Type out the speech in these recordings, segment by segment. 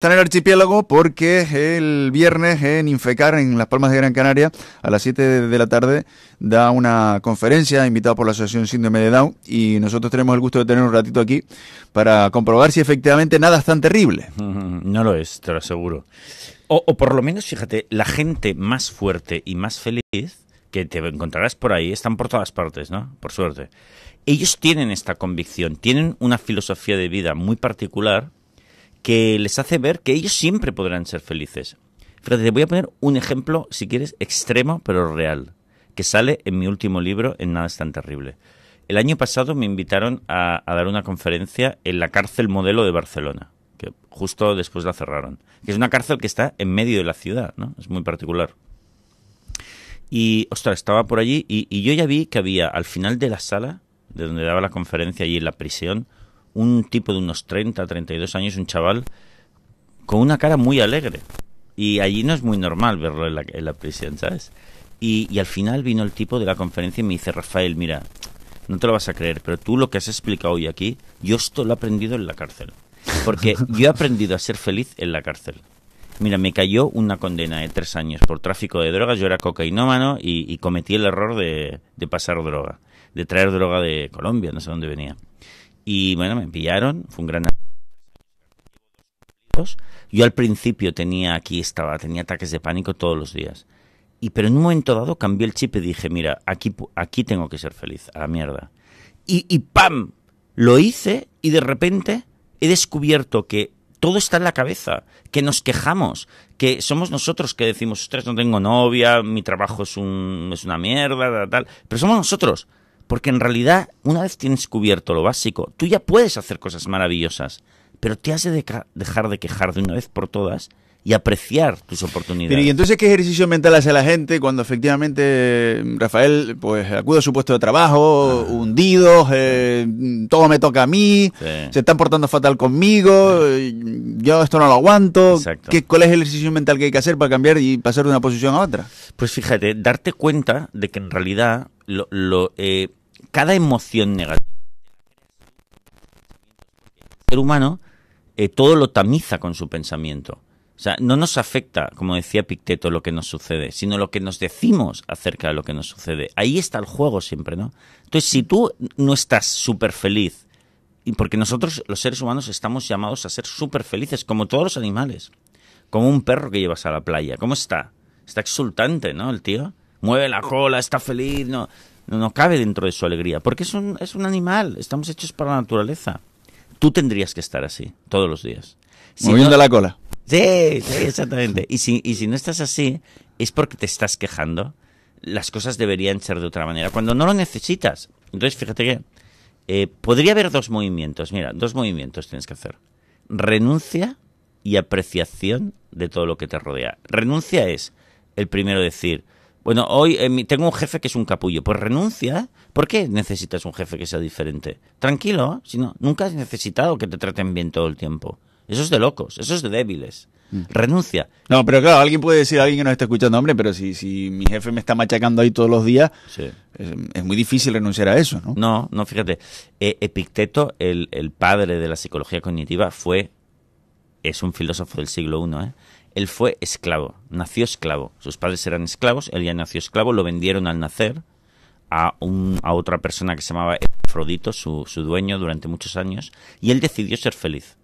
Está en el archipiélago porque el viernes en Infecar, en Las Palmas de Gran Canaria, a las 7 de la tarde, da una conferencia invitada por la Asociación Síndrome de Down y nosotros tenemos el gusto de tener un ratito aquí para comprobar si efectivamente nada es tan terrible. Mm, no lo es, te lo aseguro. O, o por lo menos, fíjate, la gente más fuerte y más feliz que te encontrarás por ahí, están por todas partes, ¿no? Por suerte. Ellos tienen esta convicción, tienen una filosofía de vida muy particular que les hace ver que ellos siempre podrán ser felices. Fíjate, te voy a poner un ejemplo, si quieres, extremo pero real, que sale en mi último libro, En Nada es tan terrible. El año pasado me invitaron a, dar una conferencia en la cárcel modelo de Barcelona, que justo después la cerraron, que es una cárcel que está en medio de la ciudad, ¿no? Es muy particular. Y, ostras, estaba por allí y, y yo ya vi que había al final de la sala, de donde daba la conferencia allí en la prisión, un tipo de unos 30, 32 años, un chaval, con una cara muy alegre. Y allí no es muy normal verlo en la, prisión, ¿sabes? Y, al final vino el tipo de la conferencia y me dice, Rafael, mira, no te lo vas a creer, pero tú lo que has explicado hoy aquí, yo esto lo he aprendido en la cárcel. Porque yo he aprendido a ser feliz en la cárcel. Mira, me cayó una condena de tres años por tráfico de drogas. Yo era cocainómano y, cometí el error de, de, pasar droga, de traer droga de Colombia, no sé dónde venía. Y bueno, me pillaron, fue un gran yo al principio tenía aquí estaba, tenía ataques de pánico todos los días. Y pero en un momento dado cambié el chip y dije, mira, aquí aquí tengo que ser feliz, a la mierda. Y, y pam, lo hice y de repente he descubierto que todo está en la cabeza, que nos quejamos, que somos nosotros que decimos, ustedes no tengo novia, mi trabajo es, una mierda, tal. Pero somos nosotros. Porque en realidad, una vez tienes cubierto lo básico, tú ya puedes hacer cosas maravillosas, pero te hace dejar de quejar de una vez por todas y apreciar tus oportunidades. Pero, y entonces, ¿qué ejercicio mental hace la gente cuando efectivamente mm, Rafael pues acude a su puesto de trabajo, ah. hundido, eh, todo me toca a mí, se están portando fatal conmigo, yo esto no lo aguanto? ¿Qué, ¿Cuál es el ejercicio mental que hay que hacer para cambiar y pasar de una posición a otra? Pues fíjate, darte cuenta de que en realidad lo, eh, cada emoción negativa el ser humano eh, todo lo tamiza con su pensamiento. O sea, no nos afecta, como decía Picteto, lo que nos sucede, sino lo que nos decimos acerca de lo que nos sucede. Ahí está el juego siempre, ¿no? Entonces, si tú no estás súper feliz, y porque nosotros los seres humanos estamos llamados a ser súper felices, como todos los animales, como un perro que llevas a la playa, ¿cómo está? Está exultante, ¿no? El tío mueve la cola, está feliz, ¿no? no, cabe dentro de su alegría, porque es un, es un animal, estamos hechos para la naturaleza. Tú tendrías que estar así todos los días. Moviendo la cola. Sí, exactamente. Y si, si no estás así, es porque te estás quejando. Las cosas deberían ser de otra manera, cuando no lo necesitas. Entonces, fíjate que eh, podría haber dos movimientos. Mira, dos movimientos tienes que hacer. Renuncia y apreciación de todo lo que te rodea. Renuncia es el primero decir, bueno, hoy eh, tengo un jefe que es un capullo. Pues renuncia. ¿Por qué necesitas un jefe que sea diferente? Tranquilo, si no, nunca has necesitado que te traten bien todo el tiempo. Eso es de locos, eso es de débiles. Mm. Renuncia. No, pero claro, alguien puede decir a alguien que no está escuchando, hombre, pero si, si mi jefe me está machacando ahí todos los días, es, muy difícil renunciar a eso, ¿no? No, no, fíjate. Eh, Epicteto, el, el, padre de la psicología cognitiva, fue. Es un filósofo del siglo I, ¿eh? Él fue esclavo, nació esclavo. Sus padres eran esclavos, él ya nació esclavo, lo vendieron al nacer a, un, a otra persona que se llamaba Efrodito, su, dueño, durante muchos años, y él decidió ser feliz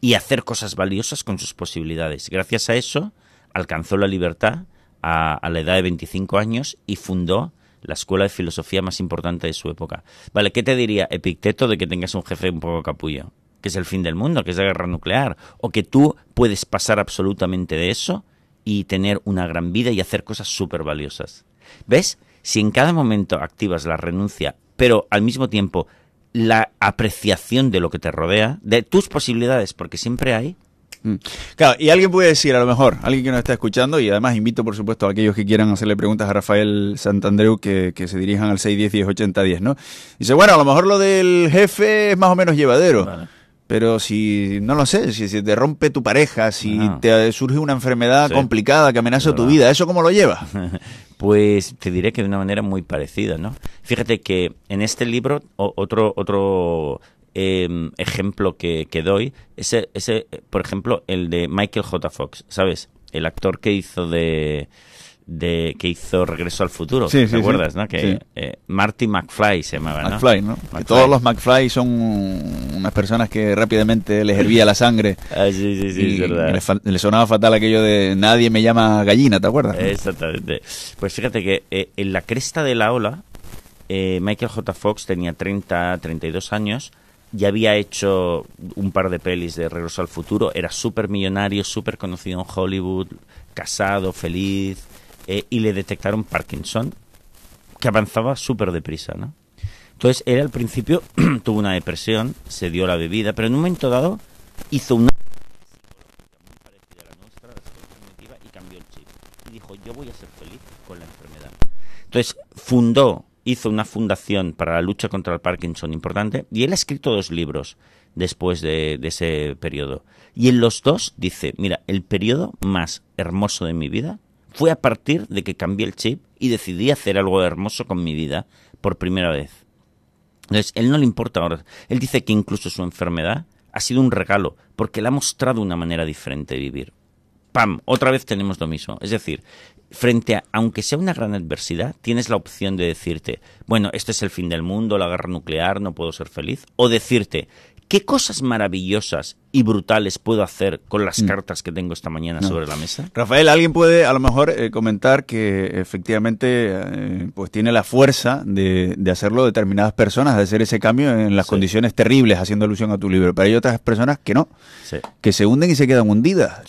y hacer cosas valiosas con sus posibilidades. Gracias a eso alcanzó la libertad a, a la edad de 25 años y fundó la escuela de filosofía más importante de su época. Vale, ¿qué te diría Epicteto de que tengas un jefe un poco capullo? que es el fin del mundo, que es la guerra nuclear, o que tú puedes pasar absolutamente de eso y tener una gran vida y hacer cosas súper valiosas. ¿Ves? Si en cada momento activas la renuncia, pero al mismo tiempo la apreciación de lo que te rodea, de tus posibilidades, porque siempre hay, mm. Claro, y alguien puede decir, a lo mejor, alguien que nos está escuchando, y además invito, por supuesto, a aquellos que quieran hacerle preguntas a Rafael Santandreu que, se dirijan al 610 no Dice, bueno, a lo mejor lo del jefe es más o menos llevadero. Pero si, no lo sé, si, te rompe tu pareja, si te surge una enfermedad complicada que amenaza tu vida, ¿eso cómo lo lleva? pues te diré que de una manera muy parecida, ¿no? Fíjate que en este libro, otro, otro em, ejemplo que, que doy es, ese, por ejemplo, el de Michael J. Fox, ¿sabes? El actor que hizo de de que hizo Regreso al Futuro, ¿te acuerdas? ¿no? Que eh, Marty McFly se llamaba, todos los McFly son unas personas que rápidamente les hervía la sangre. Le, sonaba fatal aquello de nadie me llama gallina, ¿te acuerdas? Exactamente. Pues fíjate que eh, en la cresta de la ola, eh, Michael J. Fox tenía 30, 32 años ya había hecho un par de pelis de Regreso al Futuro, era súper millonario, súper conocido en Hollywood, casado, feliz, eh, y le detectaron Parkinson, que avanzaba súper deprisa, ¿no? Entonces, él al principio tuvo una depresión, se dio la bebida, pero en un momento dado hizo una y cambió el chip. Y dijo, yo voy a ser feliz con la enfermedad. Entonces, fundó, hizo una fundación para la lucha contra el Parkinson importante, y él ha escrito dos libros después de ese periodo. Y en los dos dice, mira, el periodo más hermoso de mi vida fue a partir de que cambié el chip y decidí hacer algo hermoso con mi vida por primera vez. Entonces, él no le importa ahora. Él dice que incluso su enfermedad ha sido un regalo, porque le ha mostrado una manera diferente de vivir. ¡Pam! Otra vez tenemos lo mismo. Es decir, frente a, aunque sea una gran adversidad, tienes la opción de decirte, bueno, este es el fin del mundo, la guerra nuclear, no puedo ser feliz, o decirte, ¿Qué cosas maravillosas y brutales puedo hacer con las mm. cartas que tengo esta mañana sobre la mesa? Rafael, alguien puede a lo mejor eh, comentar que efectivamente eh, pues tiene la fuerza de, hacerlo determinadas personas, de hacer ese cambio en las condiciones terribles, haciendo alusión a tu libro. Pero hay otras personas que no, que se hunden y se quedan hundidas.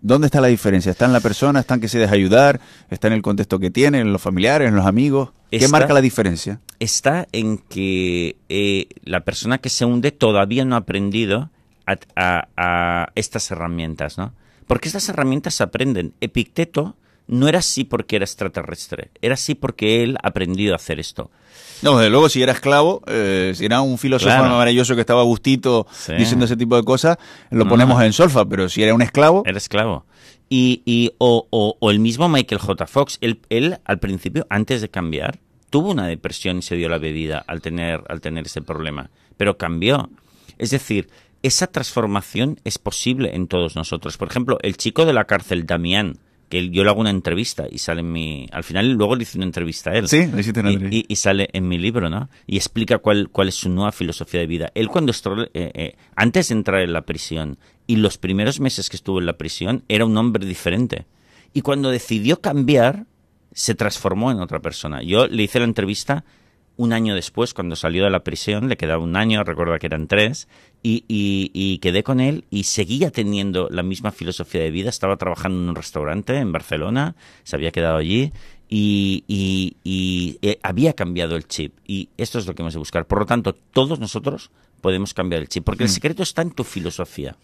¿Dónde está la diferencia? ¿Está en la persona? ¿Está en que se deja ayudar? ¿Está en el contexto que tienen, ¿En los familiares? ¿En los amigos? ¿Qué marca la diferencia? está en que eh, la persona que se hunde todavía no ha aprendido a, estas herramientas, ¿no? Porque estas herramientas se aprenden. Epicteto no era así porque era extraterrestre, era así porque él aprendió a hacer esto. No, desde luego, si era esclavo, eh, si era un filósofo maravilloso que estaba a gustito diciendo ese tipo de cosas, lo ponemos en solfa, pero si era un esclavo. Era esclavo. Y, o, el mismo Michael J. Fox, él al principio, antes de cambiar, tuvo una depresión y se dio la bebida al tener, al tener ese problema, pero cambió. Es decir, esa transformación es posible en todos nosotros. Por ejemplo, el chico de la cárcel, Damián, que yo le hago una entrevista y sale en mi... Al final luego le hice una entrevista a él. Sí, le hice una entrevista. Y, sale en mi libro, ¿no? Y explica cuál, cuál es su nueva filosofía de vida. Él cuando eh, eh, antes de entrar en la prisión y los primeros meses que estuvo en la prisión, era un hombre diferente. Y cuando decidió cambiar, se transformó en otra persona. Yo le hice la entrevista un año después, cuando salió de la prisión, le quedaba un año, recuerda que eran tres, y, y, quedé con él y seguía teniendo la misma filosofía de vida. Estaba trabajando en un restaurante en Barcelona, se había quedado allí y, y eh, había cambiado el chip. Y esto es lo que hemos de buscar. Por lo tanto, todos nosotros podemos cambiar el chip, porque el mm. secreto está en tu filosofía.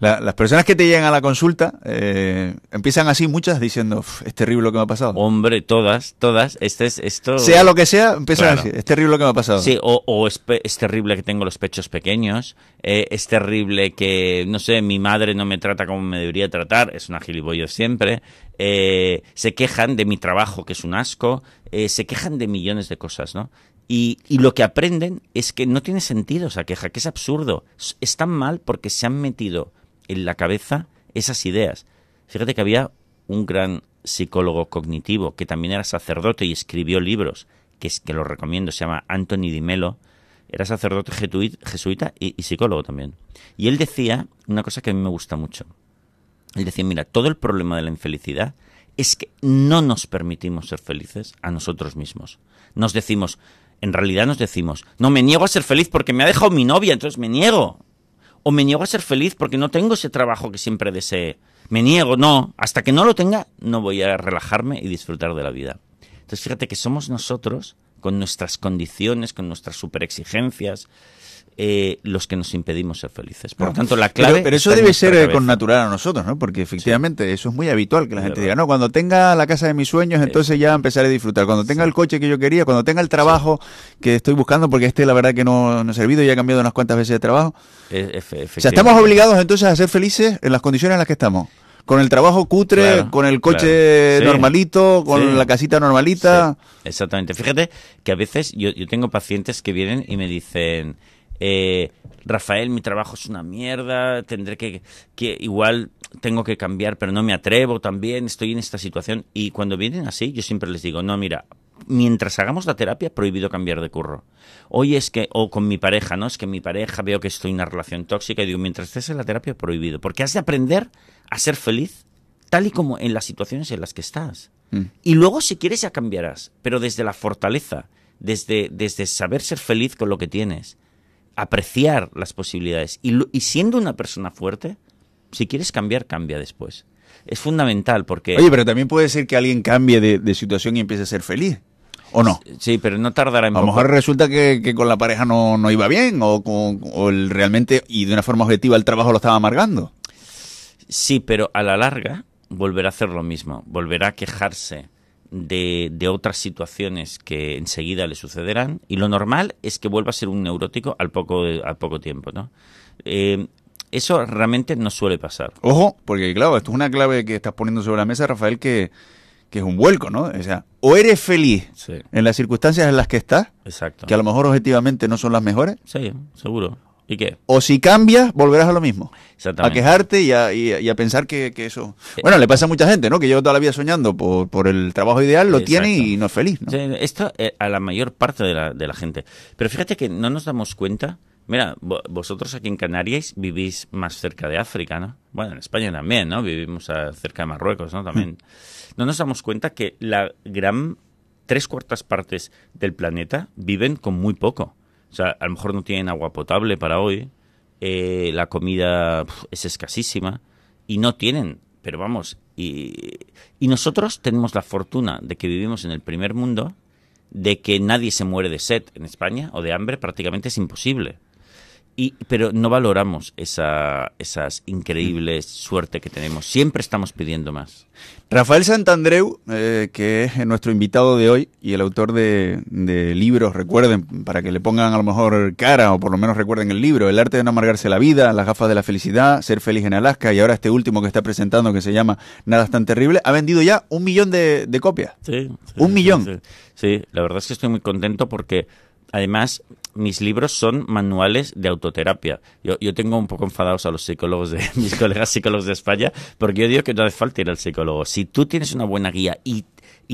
las personas que te llegan a la consulta eh, empiezan así muchas diciendo, es terrible lo que me ha pasado. Hombre, todas, todas, este es, esto... Sea lo que sea, empiezan así, es terrible lo que me ha pasado. Sí, o, es, terrible que tengo los pechos pequeños, eh, es terrible que, no sé, mi madre no me trata como me debería tratar, es una gilipollas siempre, eh, se quejan de mi trabajo, que es un asco, se quejan de millones de cosas, ¿no? Y, lo que aprenden es que no tiene sentido esa queja, que es absurdo. Es tan mal porque se han metido en la cabeza esas ideas. Fíjate que había un gran psicólogo cognitivo que también era sacerdote y escribió libros, que, es, que lo recomiendo, se llama Anthony Di Melo. Era sacerdote jesuita y psicólogo también. Y él decía una cosa que a mí me gusta mucho. Él decía, mira, todo el problema de la infelicidad es que no nos permitimos ser felices a nosotros mismos. Nos decimos, en realidad nos decimos, no, me niego a ser feliz porque me ha dejado mi novia, entonces me niego. O me niego a ser feliz porque no tengo ese trabajo que siempre deseé. Me niego, no, hasta que no lo tenga, no voy a relajarme y disfrutar de la vida. Entonces fíjate que somos nosotros, con nuestras condiciones, con nuestras superexigencias, exigencias eh, los que nos impedimos ser felices. Por lo tanto, la clave. Pero, eso debe ser eh, con natural a nosotros, ¿no? Porque efectivamente eso es muy habitual que la gente diga, no, cuando tenga la casa de mis sueños, entonces ya empezaré a disfrutar. Cuando tenga el coche que yo quería, cuando tenga el trabajo que estoy buscando, porque este la verdad que no, ha servido y ha cambiado unas cuantas veces de trabajo. E-, o sea, estamos obligados entonces a ser felices en las condiciones en las que estamos con el trabajo cutre, con el coche normalito, con la casita normalita. exactamente. Fíjate que a veces yo tengo pacientes que vienen y me dicen, eh, Rafael, mi trabajo es una mierda, tendré que, que, igual tengo que cambiar, pero no me atrevo también, estoy en esta situación. Y cuando vienen así, yo siempre les digo, no, mira, mientras hagamos la terapia, prohibido cambiar de curro. Hoy es que, o con mi pareja, ¿no? Es que mi pareja veo que estoy en una relación tóxica y digo, mientras estés en la terapia, prohibido. Porque has de aprender a ser feliz tal y como en las situaciones en las que estás. Mm. Y luego, si quieres, ya cambiarás, pero desde la fortaleza, desde, desde saber ser feliz con lo que tienes apreciar las posibilidades. Y, siendo una persona fuerte, si quieres cambiar, cambia después. Es fundamental porque... Oye, pero también puede ser que alguien cambie de, situación y empiece a ser feliz. ¿O no? Sí, pero no tardará en A lo mejor resulta que, con la pareja no, iba bien o, el realmente, y de una forma objetiva, el trabajo lo estaba amargando. Sí, pero a la larga volverá a hacer lo mismo, volverá a quejarse, de, de, otras situaciones que enseguida le sucederán y lo normal es que vuelva a ser un neurótico al poco, al poco tiempo, ¿no? Eh, eso realmente no suele pasar. Ojo, porque claro, esto es una clave que estás poniendo sobre la mesa, Rafael, que, es un vuelco, ¿no? O eres feliz en las circunstancias en las que estás, que a lo mejor objetivamente no son las mejores. Sí, seguro. O si cambias, volverás a lo mismo. Exactamente. A quejarte y a, pensar que, eso. Eh, bueno, le pasa a mucha gente, ¿no? Que lleva toda la vida soñando por, el trabajo ideal, lo tiene y no es feliz. Esto eh, a la mayor parte de la, de la gente. Pero fíjate que no nos damos cuenta. Mira, vosotros aquí en Canarias vivís más cerca de África, ¿no? Bueno, en España también, ¿no? Vivimos eh, cerca de Marruecos, ¿no? También. Mm. No nos damos cuenta que la gran tres cuartas partes del planeta viven con muy poco. O sea, a lo mejor no tienen agua potable para hoy, eh, la comida es escasísima y no tienen, pero vamos, y nosotros tenemos la fortuna de que vivimos en el primer mundo, de que nadie se muere de sed en España o de hambre prácticamente es imposible pero no valoramos esa, esas increíbles mm. suerte que tenemos. Siempre estamos pidiendo más. Rafael Santandreu, eh, que es nuestro invitado de hoy y el autor de, libros, recuerden, para que le pongan a lo mejor cara o por lo menos recuerden el libro, El arte de no amargarse la vida, Las gafas de la felicidad, Ser feliz en Alaska y ahora este último que está presentando que se llama Nada es tan terrible, ha vendido ya un millón de, copias. Sí, Un millón. sí, la verdad es que estoy muy contento porque además mis libros son manuales de autoterapia. Yo, yo tengo un poco enfadados a los psicólogos de mis colegas psicólogos de España, porque yo digo que no hace falta ir al psicólogo. Si tú tienes una buena guía y,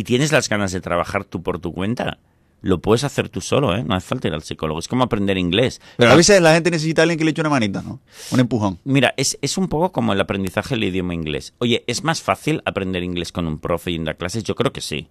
tienes las ganas de trabajar tú por tu cuenta, lo puedes hacer tú solo, ¿eh? No hace falta ir al psicólogo. Es como aprender inglés. Pero a ah. veces la gente necesita a alguien que le eche una manita, ¿no? Un empujón. Mira, es, es un poco como el aprendizaje del idioma inglés. Oye, ¿es más fácil aprender inglés con un profe y en la clases? Yo creo que sí.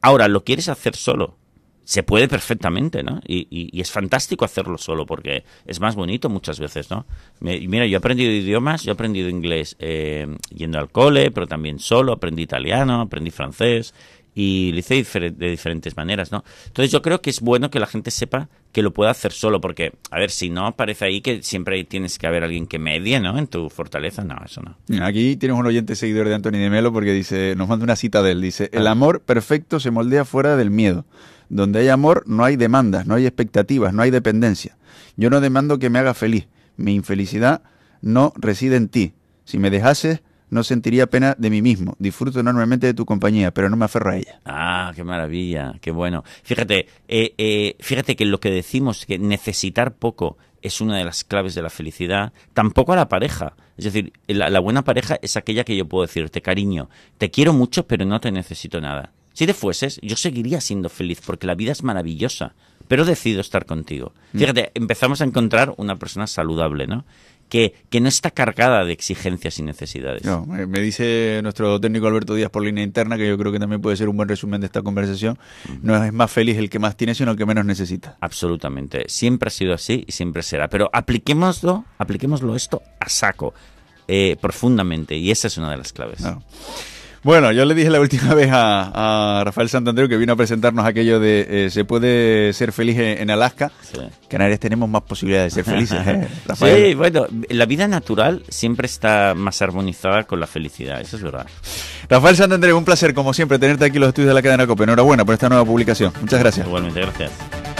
Ahora, ¿lo quieres hacer solo? se puede perfectamente, ¿no? Y, es fantástico hacerlo solo porque es más bonito muchas veces, ¿no? mira, yo he aprendido idiomas, yo he aprendido inglés eh, yendo al cole, pero también solo, aprendí italiano, aprendí francés y lo hice de diferentes maneras, ¿no? Entonces yo creo que es bueno que la gente sepa que lo pueda hacer solo porque, a ver, si no, parece ahí que siempre tienes que haber alguien que medie, ¿no? En tu fortaleza, no, eso no. Aquí tienes un oyente seguidor de Antonio de Melo porque dice, nos manda una cita de él, dice, ah. el amor perfecto se moldea fuera del miedo. Donde hay amor no hay demandas, no hay expectativas, no hay dependencia. Yo no demando que me haga feliz. Mi infelicidad no reside en ti. Si me dejases, no sentiría pena de mí mismo. Disfruto enormemente de tu compañía, pero no me aferro a ella. Ah, qué maravilla, qué bueno. Fíjate, eh, eh, fíjate que lo que decimos, que necesitar poco es una de las claves de la felicidad, tampoco a la pareja. Es decir, la, la buena pareja es aquella que yo puedo decirte, cariño, te quiero mucho, pero no te necesito nada. Si te fueses, yo seguiría siendo feliz porque la vida es maravillosa, pero decido estar contigo. Mm. Fíjate, empezamos a encontrar una persona saludable, ¿no? Que, que, no está cargada de exigencias y necesidades. No, me dice nuestro técnico Alberto Díaz por línea interna, que yo creo que también puede ser un buen resumen de esta conversación, no es más feliz el que más tiene, sino el que menos necesita. Absolutamente, siempre ha sido así y siempre será, pero apliquémoslo, apliquémoslo esto a saco, eh, profundamente, y esa es una de las claves. Bueno, yo le dije la última vez a, Rafael Santandreu que vino a presentarnos aquello de eh, se puede ser feliz en Alaska. Sí. Canarias tenemos más posibilidades de ser felices. ¿eh, sí, bueno, la vida natural siempre está más armonizada con la felicidad, eso es verdad. Rafael Santander, un placer como siempre tenerte aquí en los estudios de la cadena COPE. Enhorabuena por esta nueva publicación. Muchas gracias. Igualmente, gracias.